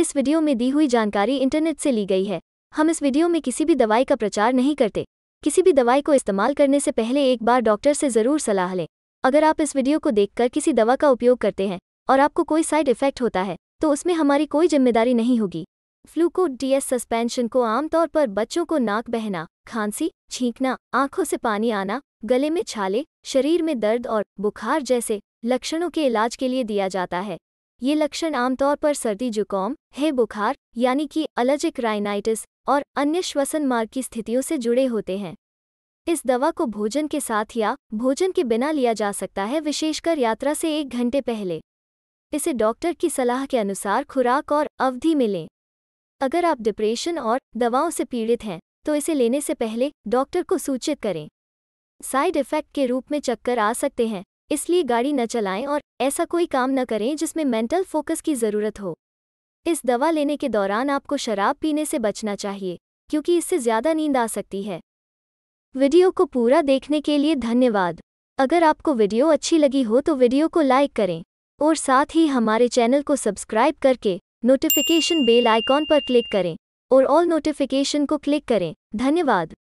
इस वीडियो में दी हुई जानकारी इंटरनेट से ली गई है हम इस वीडियो में किसी भी दवाई का प्रचार नहीं करते किसी भी दवाई को इस्तेमाल करने से पहले एक बार डॉक्टर से ज़रूर सलाह लें अगर आप इस वीडियो को देखकर किसी दवा का उपयोग करते हैं और आपको कोई साइड इफेक्ट होता है तो उसमें हमारी कोई जिम्मेदारी नहीं होगी फ्लूकोड डीएस सस्पेंशन को आमतौर पर बच्चों को नाक बहना खांसी छींकना आंखों से पानी आना गले में छाले शरीर में दर्द और बुखार जैसे लक्षणों के इलाज के लिए दिया जाता है ये लक्षण आमतौर पर सर्दी जुकाम है बुखार यानी कि अलर्जिक राइनाइटिस और अन्य श्वसन मार्ग की स्थितियों से जुड़े होते हैं इस दवा को भोजन के साथ या भोजन के बिना लिया जा सकता है विशेषकर यात्रा से एक घंटे पहले इसे डॉक्टर की सलाह के अनुसार खुराक और अवधि में लें अगर आप डिप्रेशन और दवाओं से पीड़ित हैं तो इसे लेने से पहले डॉक्टर को सूचित करें साइड इफेक्ट के रूप में चक्कर आ सकते हैं इसलिए गाड़ी न चलाएं और ऐसा कोई काम न करें जिसमें मेंटल फोकस की ज़रूरत हो इस दवा लेने के दौरान आपको शराब पीने से बचना चाहिए क्योंकि इससे ज़्यादा नींद आ सकती है वीडियो को पूरा देखने के लिए धन्यवाद अगर आपको वीडियो अच्छी लगी हो तो वीडियो को लाइक करें और साथ ही हमारे चैनल को सब्सक्राइब करके नोटिफिकेशन बेल आइकॉन पर क्लिक करें और ऑल नोटिफिकेशन को क्लिक करें धन्यवाद